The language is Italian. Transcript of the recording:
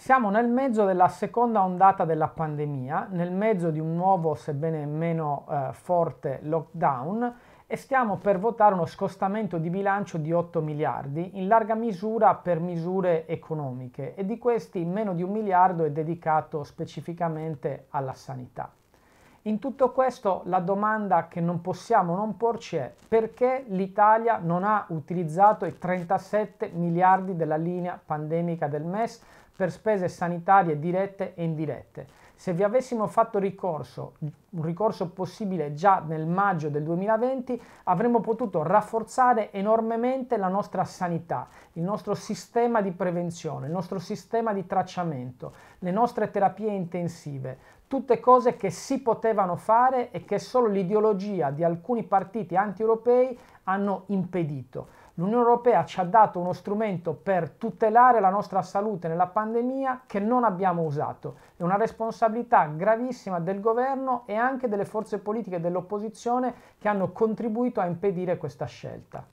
Siamo nel mezzo della seconda ondata della pandemia, nel mezzo di un nuovo, sebbene meno eh, forte, lockdown e stiamo per votare uno scostamento di bilancio di 8 miliardi, in larga misura per misure economiche e di questi meno di un miliardo è dedicato specificamente alla sanità. In tutto questo la domanda che non possiamo non porci è perché l'Italia non ha utilizzato i 37 miliardi della linea pandemica del MES per spese sanitarie dirette e indirette. Se vi avessimo fatto ricorso, un ricorso possibile già nel maggio del 2020, avremmo potuto rafforzare enormemente la nostra sanità, il nostro sistema di prevenzione, il nostro sistema di tracciamento, le nostre terapie intensive, tutte cose che si potevano fare e che solo l'ideologia di alcuni partiti anti-europei hanno impedito. L'Unione Europea ci ha dato uno strumento per tutelare la nostra salute nella pandemia che non abbiamo usato. È una responsabilità gravissima del governo e anche delle forze politiche dell'opposizione che hanno contribuito a impedire questa scelta.